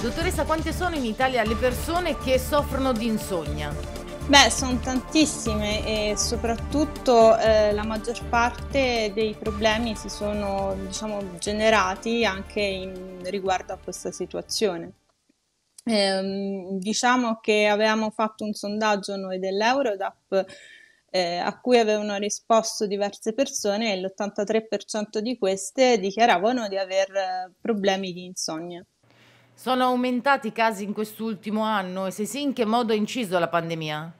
Dottoressa, quante sono in Italia le persone che soffrono di insonnia? Beh, sono tantissime e soprattutto eh, la maggior parte dei problemi si sono diciamo, generati anche in, riguardo a questa situazione. Ehm, diciamo che avevamo fatto un sondaggio noi dell'Eurodap eh, a cui avevano risposto diverse persone e l'83% di queste dichiaravano di aver eh, problemi di insonnia. Sono aumentati i casi in quest'ultimo anno e se sì in che modo ha inciso la pandemia?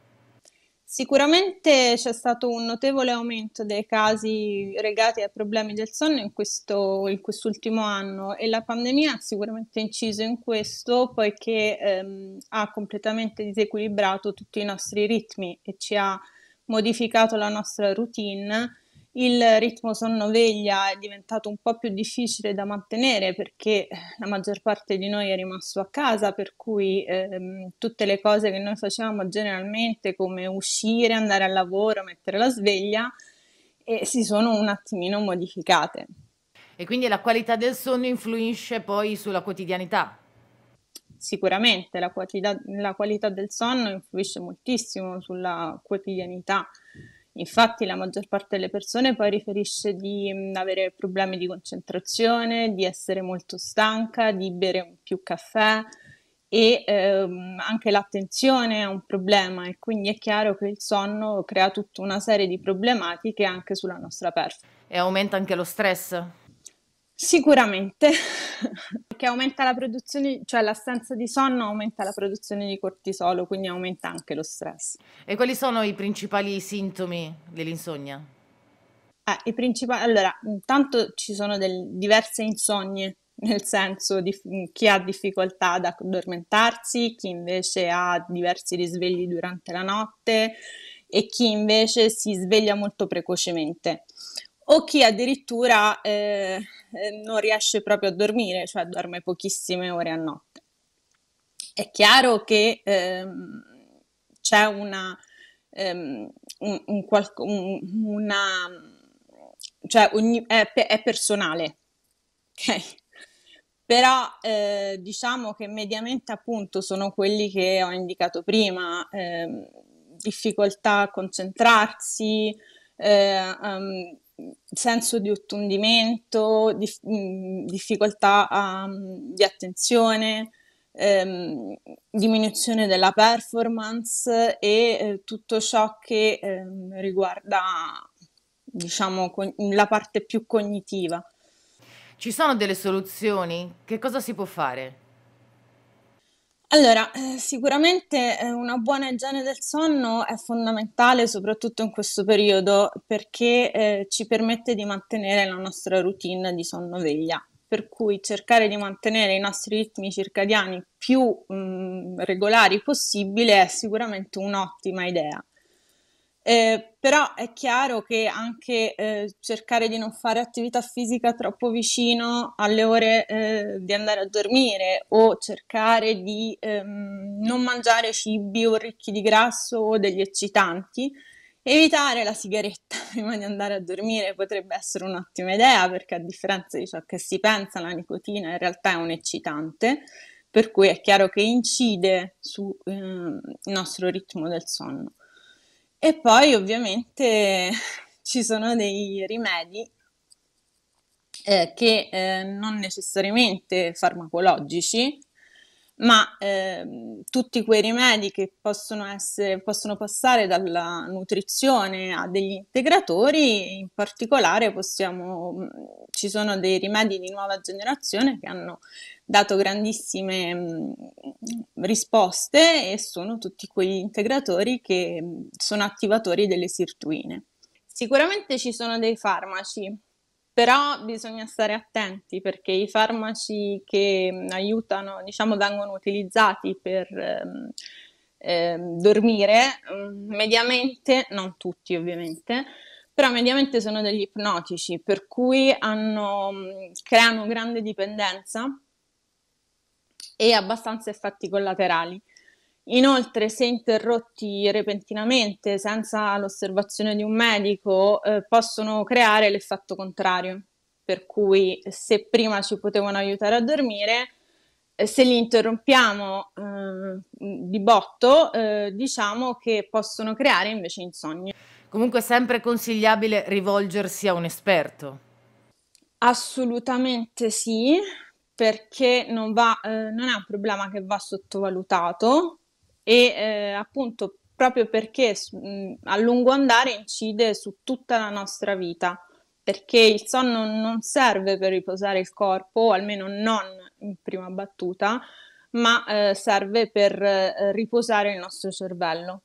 Sicuramente c'è stato un notevole aumento dei casi legati ai problemi del sonno in, questo, in quest'ultimo anno e la pandemia ha sicuramente inciso in questo poiché ehm, ha completamente disequilibrato tutti i nostri ritmi e ci ha modificato la nostra routine il ritmo sonno-veglia è diventato un po' più difficile da mantenere perché la maggior parte di noi è rimasto a casa, per cui ehm, tutte le cose che noi facevamo generalmente come uscire, andare al lavoro, mettere la sveglia, eh, si sono un attimino modificate. E quindi la qualità del sonno influisce poi sulla quotidianità? Sicuramente la qualità, la qualità del sonno influisce moltissimo sulla quotidianità. Infatti la maggior parte delle persone poi riferisce di mh, mm, avere problemi di concentrazione, di essere molto stanca, di bere più caffè e ehm, anche l'attenzione è un problema e quindi è chiaro che il sonno crea tutta una serie di problematiche anche sulla nostra performance. E aumenta anche lo stress? Sicuramente, perché aumenta la produzione, cioè l'assenza di sonno aumenta la produzione di cortisolo, quindi aumenta anche lo stress. E quali sono i principali sintomi dell'insonnia? Eh, i principali, allora, intanto ci sono del, diverse insonnie, nel senso di chi ha difficoltà ad addormentarsi, chi invece ha diversi risvegli durante la notte e chi invece si sveglia molto precocemente o chi addirittura eh, eh, non riesce proprio a dormire, cioè dorme pochissime ore a notte. È chiaro che ehm, c'è una, ehm, un, un qualco, un, una cioè ogni, è, è, personale, ok? Però eh, diciamo che mediamente appunto sono quelli che ho indicato prima, ehm, difficoltà a concentrarsi, eh, um, senso di ottundimento, dif- mm, difficoltà a, mm, di attenzione, ehm, diminuzione della performance e eh, tutto ciò che ehm, riguarda diciamo, con- la parte più cognitiva. Ci sono delle soluzioni? Che cosa si può fare? Allora, eh, sicuramente eh, una buona igiene del sonno è fondamentale soprattutto in questo periodo perché eh, ci permette di mantenere la nostra routine di sonno-veglia. Per cui cercare di mantenere i nostri ritmi circadiani più mh, mm, regolari possibile è sicuramente un'ottima idea. Eh, però è chiaro che anche eh, cercare di non fare attività fisica troppo vicino alle ore eh, di andare a dormire o cercare di ehm, non mangiare cibi o ricchi di grasso o degli eccitanti, evitare la sigaretta prima di andare a dormire potrebbe essere un'ottima idea perché a differenza di ciò che si pensa la nicotina in realtà è un eccitante, per cui è chiaro che incide sul ehm, nostro ritmo del sonno. E poi ovviamente ci sono dei rimedi eh, che eh, non necessariamente farmacologici, ma eh, tutti quei rimedi che possono, essere, possono passare dalla nutrizione a degli integratori, in particolare possiamo, mm, ci sono dei rimedi di nuova generazione che hanno dato grandissime mh, mm, risposte e sono tutti quegli integratori che mh, mm, sono attivatori delle sirtuine. Sicuramente ci sono dei farmaci però bisogna stare attenti perché i farmaci che mm, aiutano, diciamo, vengono utilizzati per ehm, ehm, dormire, mm, mediamente, non tutti ovviamente, però mediamente sono degli ipnotici, per cui hanno, mm, creano grande dipendenza e abbastanza effetti collaterali. Inoltre, se interrotti repentinamente senza l'osservazione di un medico, eh, possono creare l'effetto contrario, per cui se prima ci potevano aiutare a dormire, eh, se li interrompiamo eh, di botto, eh, diciamo che possono creare invece insonni. Comunque è sempre consigliabile rivolgersi a un esperto. Assolutamente sì, perché non, va, eh, non è un problema che va sottovalutato, e eh, appunto proprio perché mh, a lungo andare incide su tutta la nostra vita, perché il sonno non serve per riposare il corpo, o almeno non in prima battuta, ma eh, serve per eh, riposare il nostro cervello.